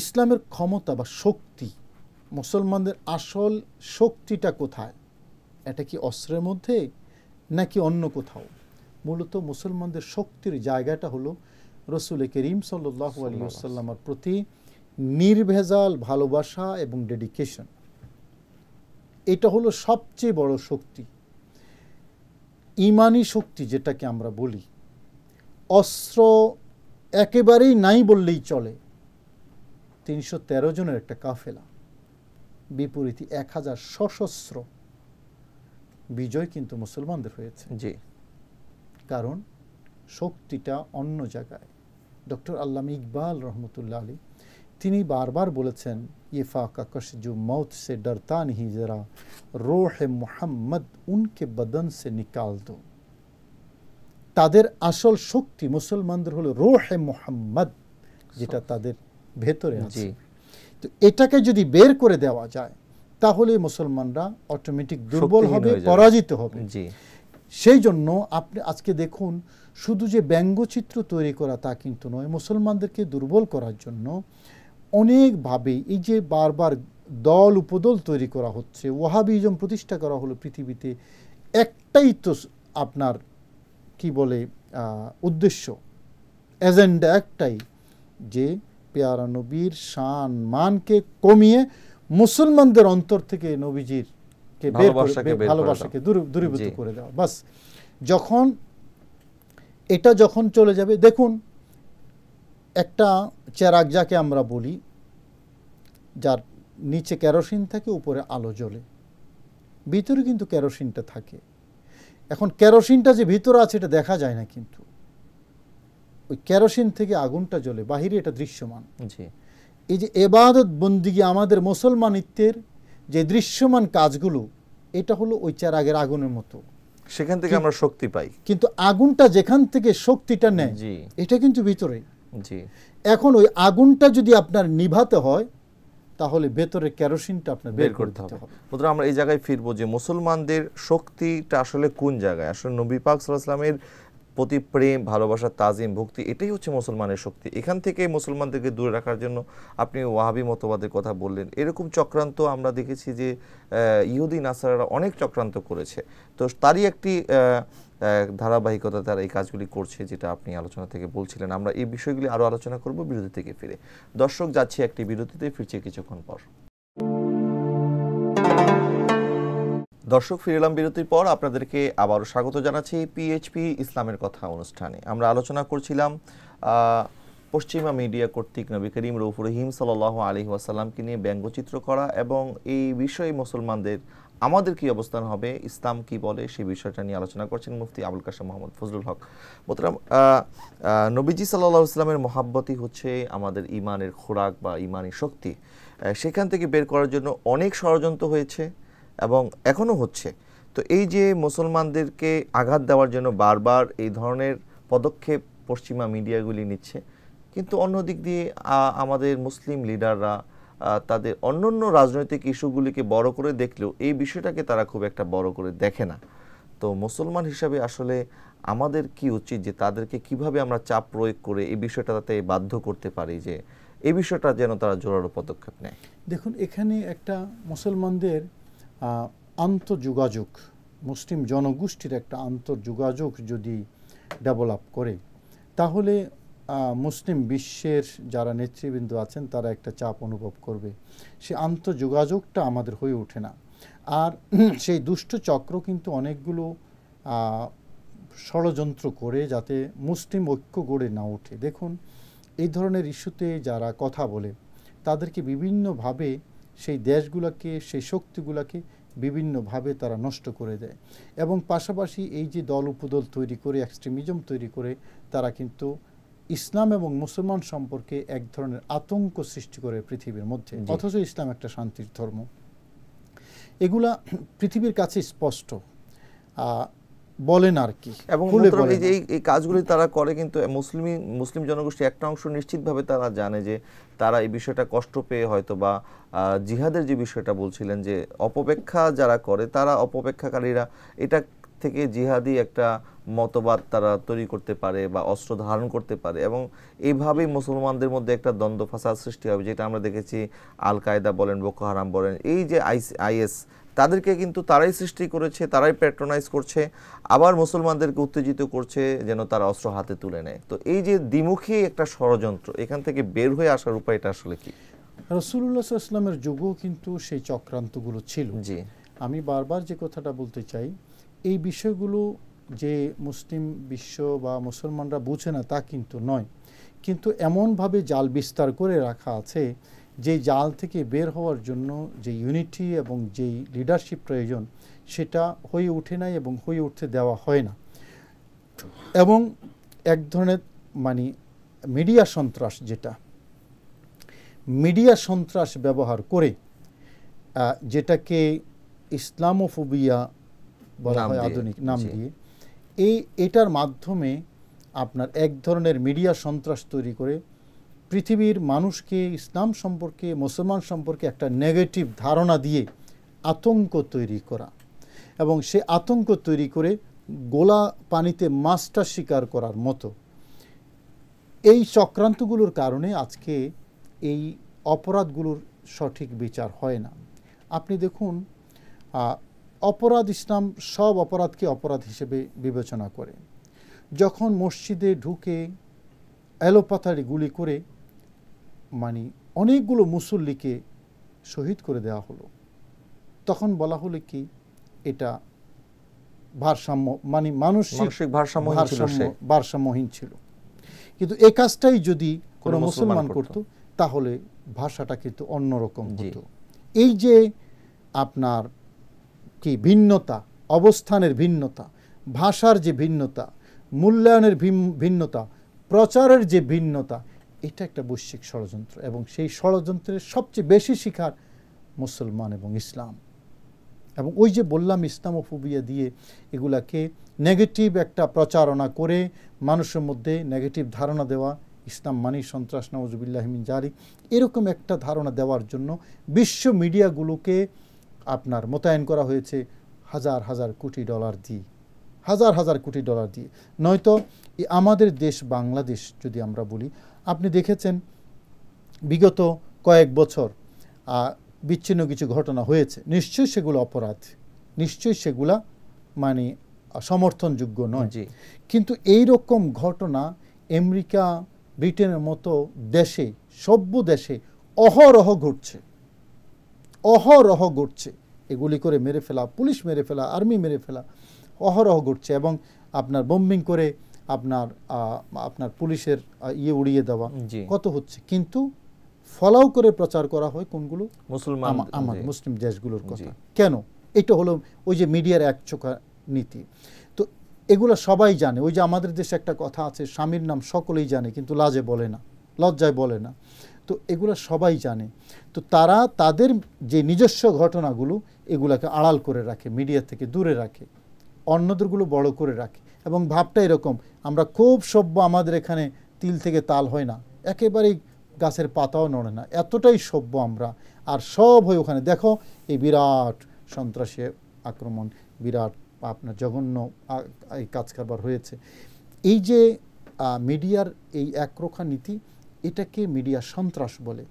ইসলামের ক্ষমতা বা শক্তি মুসলমানদের আসল শক্তিটা কোথায় এটা কি অস্ত্রের মধ্যে নাকি অন্য কোথাও মূলত মুসলমানদের শক্তির জায়গাটা হলো রসুল করিম সাল্লাহ আলী প্রতি নির্ভেজাল ভালোবাসা এবং ডেডিকেশন এটা হলো সবচেয়ে বড় শক্তি ইমানি শক্তি যেটাকে আমরা বলি অস্ত্র একেবারেই নাই বললেই চলে তিনশো তেরো জনের একটা কাফেলা বিপরীতে এক হাজার সশস্ত্র বিজয় কিন্তু মুসলমানদের হয়েছে জি কারণ শক্তিটা অন্য জায়গায় ডক্টর আল্লামা ইকবাল রহমতুল্লাহ আলী তিনি বারবার বলেছেন ইয়ে ফাঁকা জু মৌত সে ডরতা নহি জরা রোহ মোহাম্মদ উনকে বদন সে নিকাল দো তাদের আসল শক্তি মুসলমানদের হলো রোহে মোহাম্মদ যেটা তাদের ভেতরে আছে তো এটাকে যদি বের করে দেওয়া যায় তাহলে মুসলমানরা অটোমেটিক দুর্বল হবে পরাজিত হবে সেই জন্য আপনি আজকে দেখুন শুধু যে ব্যঙ্গচিত্র তৈরি করা তা কিন্তু নয় মুসলমানদেরকে দুর্বল করার জন্য অনেকভাবে এই যে বারবার দল উপদল তৈরি করা হচ্ছে ওয়াহাবিজম প্রতিষ্ঠা করা হলো পৃথিবীতে একটাই তো আপনার কি বলে উদ্দেশ্য এজেন্ডা একটাই যে পেয়ারা নবীর শান মানকে কমিয়ে মুসলমানদের অন্তর থেকে নবীজির ভালোবাসাকে দূরীভূত করে দেওয়া বাস যখন এটা যখন চলে যাবে দেখুন একটা চেরাক যাকে আমরা বলি যার নিচে কেরোসিন থাকে উপরে আলো জ্বলে ভিতরে কিন্তু কেরোসিনটা থাকে এখন কেরোসিনটা যে ভিতরে আছে এটা দেখা যায় না কিন্তু ওই কেরোসিন থেকে আগুনটা জ্বলে বাহিরে এটা দৃশ্যমান এই যে এবাদত বন্দিগি আমাদের মুসলমানিত্বের যে দৃশ্যমান কাজগুলো এটা হলো ওই চার আগের আগুনের মতো সেখান থেকে আমরা শক্তি পাই কিন্তু আগুনটা যেখান থেকে শক্তিটা নেয় এটা কিন্তু ভিতরে জি এখন ওই আগুনটা যদি আপনার নিভাতে হয় তাহলে ভেতরে কেরোসিনটা আপনার বের করতে হবে বন্ধুরা আমরা এই জায়গায় ফিরবো যে মুসলমানদের শক্তিটা আসলে কোন জায়গায় আসলে নবী পাক সাল্লাল্লাহু আলাইহি প্রতি প্রেম ভালোবাসা তাজিম ভক্তি এটাই হচ্ছে মুসলমানের শক্তি এখান থেকে মুসলমানদেরকে দূরে রাখার জন্য আপনি ওয়াহাবি মতবাদের কথা বললেন এরকম চক্রান্ত আমরা দেখেছি যে ইহুদি নাসারারা অনেক চক্রান্ত করেছে তো তারই একটি ধারাবাহিকতা তারা এই কাজগুলি করছে যেটা আপনি আলোচনা থেকে বলছিলেন আমরা এই বিষয়গুলি আরও আলোচনা করব বিরতি থেকে ফিরে দর্শক যাচ্ছে একটি বিরতিতে ফিরছে কিছুক্ষণ পর দর্শক ফিরলাম বিরতির পর আপনাদেরকে আবারও স্বাগত জানাচ্ছি পিএইচপি ইসলামের কথা অনুষ্ঠানে আমরা আলোচনা করছিলাম পশ্চিমা মিডিয়া কর্তৃক নবী করিম রৌফুর রহিম সাল আলী ওয়াসাল্লামকে নিয়ে ব্যঙ্গচিত্র করা এবং এই বিষয়ে মুসলমানদের আমাদের কি অবস্থান হবে ইসলাম কি বলে সেই বিষয়টা নিয়ে আলোচনা করছেন মুফতি আবুল কাসম মোহাম্মদ ফজলুল হক মোতরাম নবীজি সাল্লাহ ইসলামের মহাব্বতই হচ্ছে আমাদের ইমানের খোরাক বা ইমানের শক্তি সেখান থেকে বের করার জন্য অনেক ষড়যন্ত্র হয়েছে এবং এখনও হচ্ছে তো এই যে মুসলমানদেরকে আঘাত দেওয়ার জন্য বারবার এই ধরনের পদক্ষেপ পশ্চিমা মিডিয়াগুলি নিচ্ছে কিন্তু অন্য দিক দিয়ে আমাদের মুসলিম লিডাররা তাদের অন্য অন্য রাজনৈতিক ইস্যুগুলিকে বড় করে দেখলেও এই বিষয়টাকে তারা খুব একটা বড় করে দেখে না তো মুসলমান হিসাবে আসলে আমাদের কি উচিত যে তাদেরকে কিভাবে আমরা চাপ প্রয়োগ করে এই বিষয়টা তাতে বাধ্য করতে পারি যে এই বিষয়টা যেন তারা জোরালো পদক্ষেপ নেয় দেখুন এখানে একটা মুসলমানদের আন্তযোগাযোগ মুসলিম জনগোষ্ঠীর একটা আন্তর্যোগাযোগ যদি ডেভেলপ করে তাহলে মুসলিম বিশ্বের যারা নেতৃবৃন্দ আছেন তারা একটা চাপ অনুভব করবে সে আন্তঃযোগাযোগটা আমাদের হয়ে ওঠে না আর সেই দুষ্ট চক্র কিন্তু অনেকগুলো ষড়যন্ত্র করে যাতে মুসলিম ঐক্য গড়ে না ওঠে দেখুন এই ধরনের ইস্যুতে যারা কথা বলে তাদেরকে বিভিন্নভাবে সেই দেশগুলোকে সেই শক্তিগুলোকে বিভিন্নভাবে তারা নষ্ট করে দেয় এবং পাশাপাশি এই যে দল উপদল তৈরি করে এক্সট্রিমিজম তৈরি করে তারা কিন্তু ইসলাম এবং মুসলমান সম্পর্কে এক ধরনের আতঙ্ক সৃষ্টি করে পৃথিবীর মধ্যে অথচ ইসলাম একটা শান্তির ধর্ম এগুলা পৃথিবীর কাছে স্পষ্ট বলেন আর কি এবং এই যে এই কাজগুলি তারা করে কিন্তু মুসলিম মুসলিম জনগোষ্ঠী একটা অংশ নিশ্চিতভাবে তারা জানে যে তারা এই বিষয়টা কষ্ট পেয়ে হয়তো বা জিহাদের যে বিষয়টা বলছিলেন যে অপপেক্ষা যারা করে তারা অপপেক্ষাকারীরা এটা থেকে জিহাদি একটা মতবাদ তারা তৈরি করতে পারে বা অস্ত্র ধারণ করতে পারে এবং এইভাবেই মুসলমানদের মধ্যে একটা দ্বন্দ্ব ফাসাদ সৃষ্টি হবে যেটা আমরা দেখেছি আল কায়দা বলেন বোকো হারাম বলেন এই যে আইএস তাদেরকে কিন্তু তারাই সৃষ্টি করেছে তারাই প্যাট্রোনাইজ করছে আবার মুসলমানদেরকে উত্তেজিত করছে যেন তারা অস্ত্র হাতে তুলে নেয় তো এই যে দ্বিমুখী একটা ষড়যন্ত্র এখান থেকে বের হয়ে আসার উপায়টা আসলে কি রসুল্লাহ ইসলামের যুগও কিন্তু সেই চক্রান্তগুলো ছিল জি আমি বারবার যে কথাটা বলতে চাই এই বিষয়গুলো যে মুসলিম বিশ্ব বা মুসলমানরা বুঝে না তা কিন্তু নয় কিন্তু এমনভাবে জাল বিস্তার করে রাখা আছে যে জাল থেকে বের হওয়ার জন্য যে ইউনিটি এবং যেই লিডারশিপ প্রয়োজন সেটা হয়ে ওঠে নাই এবং হয়ে উঠতে দেওয়া হয় না এবং এক ধরনের মানে মিডিয়া সন্ত্রাস যেটা মিডিয়া সন্ত্রাস ব্যবহার করে যেটাকে ইসলামোফোবিয়া বলা হয় আধুনিক নাম দিয়ে এই এটার মাধ্যমে আপনার এক ধরনের মিডিয়া সন্ত্রাস তৈরি করে পৃথিবীর মানুষকে ইসলাম সম্পর্কে মুসলমান সম্পর্কে একটা নেগেটিভ ধারণা দিয়ে আতঙ্ক তৈরি করা এবং সে আতঙ্ক তৈরি করে গোলা পানিতে মাছটা শিকার করার মতো এই চক্রান্তগুলোর কারণে আজকে এই অপরাধগুলোর সঠিক বিচার হয় না আপনি দেখুন অপরাধ ইসলাম সব অপরাধকে অপরাধ হিসেবে বিবেচনা করে যখন মসজিদে ঢুকে অ্যালোপাথারি গুলি করে মানে অনেকগুলো মুসল্লিকে শহীদ করে দেওয়া হলো তখন বলা হলো কি এটা ভারসাম্য মানে মানসিক ভারসাম্য ভারসাম্যহীন ছিল কিন্তু এ কাজটাই যদি কোনো মুসলমান করত তাহলে ভাষাটা কিন্তু অন্যরকম হতো এই যে আপনার কি ভিন্নতা অবস্থানের ভিন্নতা ভাষার যে ভিন্নতা মূল্যায়নের ভিন্নতা প্রচারের যে ভিন্নতা এটা একটা বৈশ্বিক ষড়যন্ত্র এবং সেই ষড়যন্ত্রের সবচেয়ে বেশি শিকার মুসলমান এবং ইসলাম এবং ওই যে বললাম ইসলামোফোবিয়া দিয়ে এগুলাকে নেগেটিভ একটা প্রচারণা করে মানুষের মধ্যে নেগেটিভ ধারণা দেওয়া ইসলাম মানি সন্ত্রাস নওয়াজবিল্লাহমিন জারি এরকম একটা ধারণা দেওয়ার জন্য বিশ্ব মিডিয়াগুলোকে আপনার মোতায়েন করা হয়েছে হাজার হাজার কোটি ডলার দিয়ে হাজার হাজার কোটি ডলার দিয়ে নয়তো আমাদের দেশ বাংলাদেশ যদি আমরা বলি আপনি দেখেছেন বিগত কয়েক বছর বিচ্ছিন্ন কিছু ঘটনা হয়েছে নিশ্চয়ই সেগুলো অপরাধ নিশ্চয়ই সেগুলা মানে সমর্থনযোগ্য নয় কিন্তু এই রকম ঘটনা আমেরিকা ব্রিটেনের মতো দেশে সভ্য দেশে অহরহ ঘটছে অহরহ ঘটছে এগুলি করে মেরে ফেলা পুলিশ মেরে ফেলা আর্মি মেরে ফেলা অহরহ ঘটছে এবং আপনার বোম্বিং করে আপনার আপনার পুলিশের ইয়ে উড়িয়ে দেওয়া কত হচ্ছে কিন্তু ফলাও করে প্রচার করা হয় কোনগুলো মুসলমান আমার মুসলিম দেশগুলোর কথা কেন এটা হলো ওই যে মিডিয়ার এক চোখা নীতি তো এগুলো সবাই জানে ওই যে আমাদের দেশে একটা কথা আছে স্বামীর নাম সকলেই জানে কিন্তু লাজে বলে না লজ্জায় বলে না তো এগুলো সবাই জানে তো তারা তাদের যে নিজস্ব ঘটনাগুলো এগুলাকে আড়াল করে রাখে মিডিয়া থেকে দূরে রাখে অন্যদেরগুলো বড় করে রাখে এবং ভাবটা এরকম আমরা খুব সভ্য আমাদের এখানে তিল থেকে তাল হয় না একেবারেই গাছের পাতাও নড়ে না এতটাই সভ্য আমরা আর সব হয়ে ওখানে দেখো এই বিরাট সন্ত্রাসী আক্রমণ বিরাট আপনার জঘন্য এই কাজ কারবার হয়েছে এই যে মিডিয়ার এই একরোখা নীতি এটাকে মিডিয়া সন্ত্রাস বলে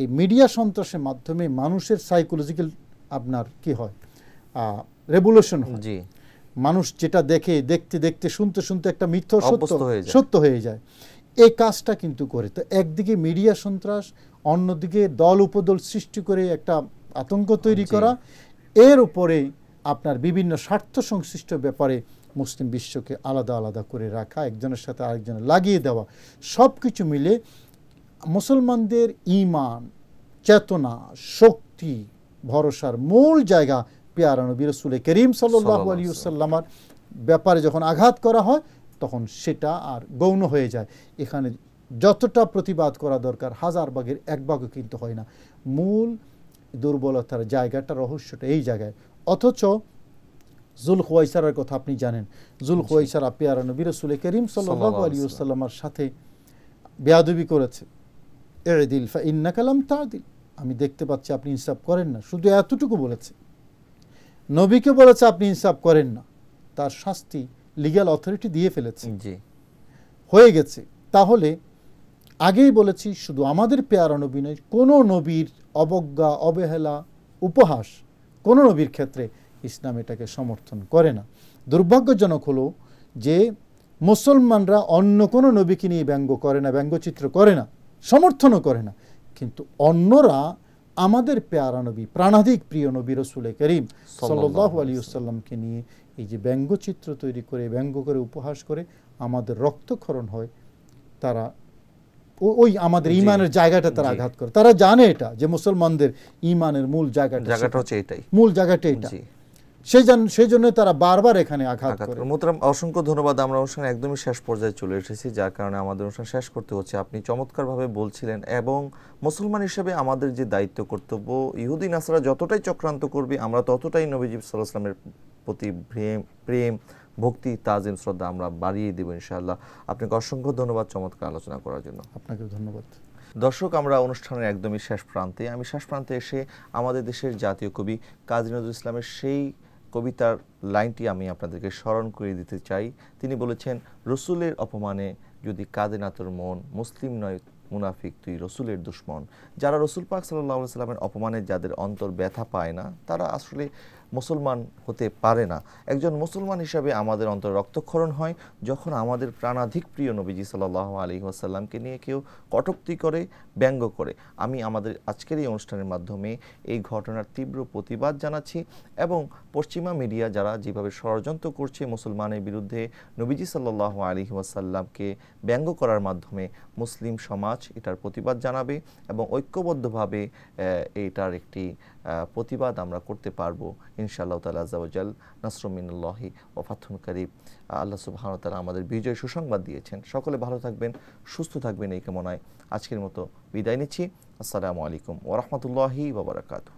এই মিডিয়া সন্ত্রাসের মাধ্যমে মানুষের সাইকোলজিক্যাল আপনার কি হয় রেভলিউশন হয় মানুষ যেটা দেখে দেখতে দেখতে শুনতে শুনতে একটা মিথ্য সত্য সত্য হয়ে যায় এই কাজটা কিন্তু করে তো একদিকে মিডিয়া সন্ত্রাস অন্যদিকে দল উপদল সৃষ্টি করে একটা আতঙ্ক তৈরি করা এর উপরে আপনার বিভিন্ন স্বার্থ সংশ্লিষ্ট ব্যাপারে মুসলিম বিশ্বকে আলাদা আলাদা করে রাখা একজনের সাথে আরেকজনের লাগিয়ে দেওয়া সব কিছু মিলে মুসলমানদের ইমান চেতনা শক্তি ভরসার মূল জায়গা পেয়ারা নবী রসুলের করিম সাল্লাহ আলী সাল্লামার ব্যাপারে যখন আঘাত করা হয় তখন সেটা আর গৌণ হয়ে যায় এখানে যতটা প্রতিবাদ করা দরকার হাজার বাঘের এক বাঘও কিন্তু হয় না মূল দুর্বলতার জায়গাটা রহস্যটা এই জায়গায় অথচ জুল খোয়াইসারের কথা আপনি জানেন জুল খোয়াইসারা পেয়ারা নবী রসুল করিম সাল্লু আলী সাল্লামার সাথে বেয়াদবি করেছে এ দিল ফা ইন্না কালাম তা দিল আমি দেখতে পাচ্ছি আপনি ইনসাফ করেন না শুধু এতটুকু বলেছে নবীকে বলেছে আপনি ইনসাফ করেন না তার শাস্তি লিগ্যাল অথরিটি দিয়ে ফেলেছে হয়ে গেছে তাহলে আগেই বলেছি শুধু আমাদের পেয়ারা নবী নয় কোনো নবীর অবজ্ঞা অবহেলা উপহাস কোনো নবীর ক্ষেত্রে ইসলাম এটাকে সমর্থন করে না দুর্ভাগ্যজনক হলো যে মুসলমানরা অন্য কোনো নবীকে নিয়ে ব্যঙ্গ করে না ব্যঙ্গচিত্র করে না সমর্থনও করে না কিন্তু অন্যরা আমাদের পেয়ারা নবী প্রাণাধিক প্রিয় নবী রসুল করিম সাল্লাহ আলী নিয়ে এই যে ব্যঙ্গচিত্র তৈরি করে ব্যঙ্গ করে উপহাস করে আমাদের রক্তক্ষরণ হয় তারা ওই আমাদের ইমানের জায়গাটা তারা আঘাত করে তারা জানে এটা যে মুসলমানদের ইমানের মূল জায়গাটা জায়গাটা হচ্ছে এটাই মূল জায়গাটা এটা সেই সেই জন্য তারা বারবার এখানে আঘাত করে অসংখ্য ধন্যবাদ আমরা একদমই শেষ পর্যায়ে চলে এসেছি যার কারণে আমাদের অনুষ্ঠান শেষ করতে হচ্ছে আপনি চমৎকারভাবে বলছিলেন এবং মুসলমান হিসেবে আমাদের যে দায়িত্ব কর্তব্য ইহুদিন আসরা যতটাই চক্রান্ত করবে আমরা ততটাই নবীজিব সাল্লাহামের প্রতি প্রেম প্রেম ভক্তি তাজিম শ্রদ্ধা আমরা বাড়িয়ে দেবো ইনশাআল্লাহ আপনাকে অসংখ্য ধন্যবাদ চমৎকার আলোচনা করার জন্য আপনাকে ধন্যবাদ দর্শক আমরা অনুষ্ঠানের একদমই শেষ প্রান্তে আমি শেষ প্রান্তে এসে আমাদের দেশের জাতীয় কবি কাজী নজরুল ইসলামের সেই কবিতার লাইনটি আমি আপনাদেরকে স্মরণ করে দিতে চাই তিনি বলেছেন রসুলের অপমানে যদি কাঁদে না তোর মন মুসলিম নয় মুনাফিক তুই রসুলের দুশ্মন যারা রসুল পাক সাল্লাহ সাল্লামের অপমানে যাদের অন্তর ব্যথা পায় না তারা আসলে মুসলমান হতে পারে না একজন মুসলমান হিসাবে আমাদের অন্তর রক্তক্ষরণ হয় যখন আমাদের প্রাণাধিক প্রিয় নবীজি সাল্লাহ আলী ওয়াসাল্লামকে নিয়ে কেউ কটোক্তি করে ব্যঙ্গ করে আমি আমাদের আজকের এই অনুষ্ঠানের মাধ্যমে এই ঘটনার তীব্র প্রতিবাদ জানাচ্ছি এবং পশ্চিমা মিডিয়া যারা যেভাবে ষড়যন্ত্র করছে মুসলমানের বিরুদ্ধে নবীজি সাল্লাহ আলী ওয়াসাল্লামকে ব্যঙ্গ করার মাধ্যমে মুসলিম সমাজ এটার প্রতিবাদ জানাবে এবং ঐক্যবদ্ধভাবে এটার একটি প্রতিবাদ আমরা করতে পারবো ইনশাআল্লাহ তালা আজাউজাল নাসরমিনুল্লাহি ও ফাতুন করিব আল্লাহ তালা আমাদের বিজয় সুসংবাদ দিয়েছেন সকলে ভালো থাকবেন সুস্থ থাকবেন এই কামনায় আজকের মতো বিদায় নিচ্ছি আসসালামু আলাইকুম ওরহমতুল্লাহি বাবরাকাতু